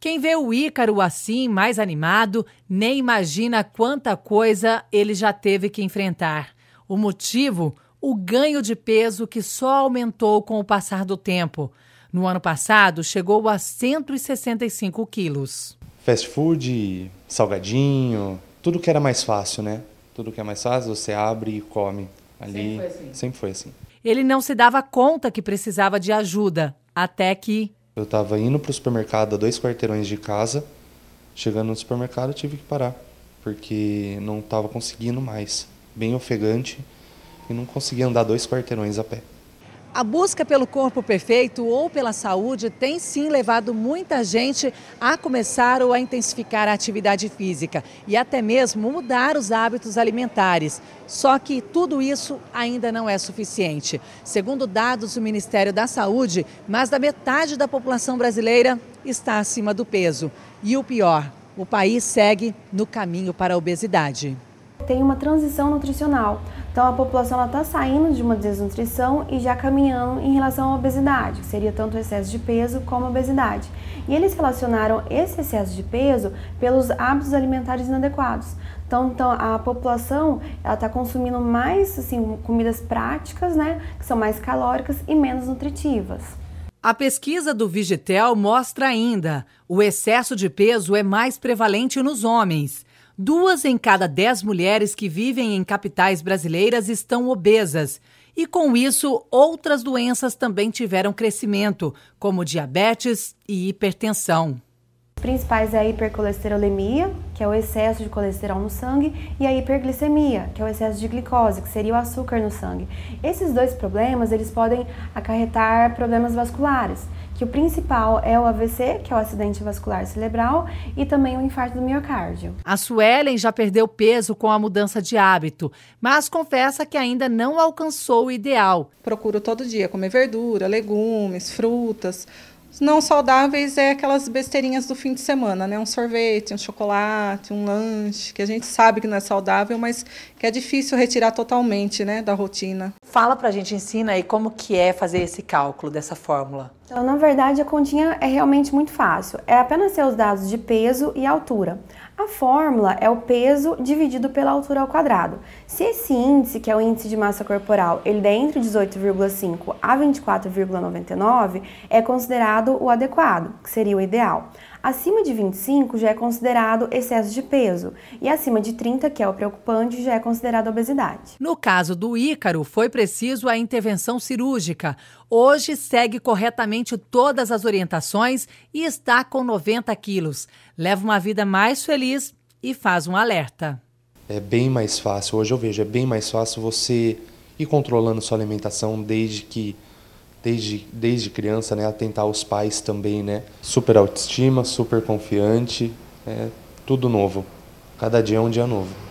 Quem vê o Ícaro assim, mais animado, nem imagina quanta coisa ele já teve que enfrentar. O motivo? O ganho de peso que só aumentou com o passar do tempo. No ano passado, chegou a 165 quilos. Fast food, salgadinho, tudo que era mais fácil, né? Tudo que é mais fácil, você abre e come. Ali, sempre foi assim. Sempre foi assim. Ele não se dava conta que precisava de ajuda, até que eu estava indo para o supermercado a dois quarteirões de casa. Chegando no supermercado, eu tive que parar, porque não estava conseguindo mais. Bem ofegante e não conseguia andar dois quarteirões a pé. A busca pelo corpo perfeito ou pela saúde tem sim levado muita gente a começar ou a intensificar a atividade física e até mesmo mudar os hábitos alimentares. Só que tudo isso ainda não é suficiente. Segundo dados do Ministério da Saúde, mais da metade da população brasileira está acima do peso. E o pior, o país segue no caminho para a obesidade tem uma transição nutricional. Então a população está saindo de uma desnutrição e já caminhando em relação à obesidade, que seria tanto o excesso de peso como a obesidade. E eles relacionaram esse excesso de peso pelos hábitos alimentares inadequados. Então, então a população está consumindo mais assim, comidas práticas, né, que são mais calóricas e menos nutritivas. A pesquisa do Vigitel mostra ainda o excesso de peso é mais prevalente nos homens Duas em cada dez mulheres que vivem em capitais brasileiras estão obesas. E com isso, outras doenças também tiveram crescimento, como diabetes e hipertensão principais é a hipercolesterolemia, que é o excesso de colesterol no sangue, e a hiperglicemia, que é o excesso de glicose, que seria o açúcar no sangue. Esses dois problemas, eles podem acarretar problemas vasculares, que o principal é o AVC, que é o acidente vascular cerebral, e também o infarto do miocárdio. A Suelen já perdeu peso com a mudança de hábito, mas confessa que ainda não alcançou o ideal. Procuro todo dia comer verdura, legumes, frutas, não saudáveis é aquelas besteirinhas do fim de semana, né? Um sorvete, um chocolate, um lanche, que a gente sabe que não é saudável, mas que é difícil retirar totalmente, né, da rotina. Fala pra gente, ensina aí como que é fazer esse cálculo dessa fórmula. Então, na verdade, a continha é realmente muito fácil. É apenas ser os dados de peso e altura. A fórmula é o peso dividido pela altura ao quadrado. Se esse índice, que é o índice de massa corporal, ele é entre 18,5 a 24,99, é considerado o adequado, que seria o ideal. Acima de 25 já é considerado excesso de peso e acima de 30, que é o preocupante, já é considerado obesidade. No caso do Ícaro, foi preciso a intervenção cirúrgica. Hoje segue corretamente todas as orientações e está com 90 quilos. Leva uma vida mais feliz e faz um alerta. É bem mais fácil, hoje eu vejo, é bem mais fácil você ir controlando sua alimentação desde que desde, desde criança, né, atentar os pais também, né? Super autoestima, super confiante, é tudo novo. Cada dia é um dia novo.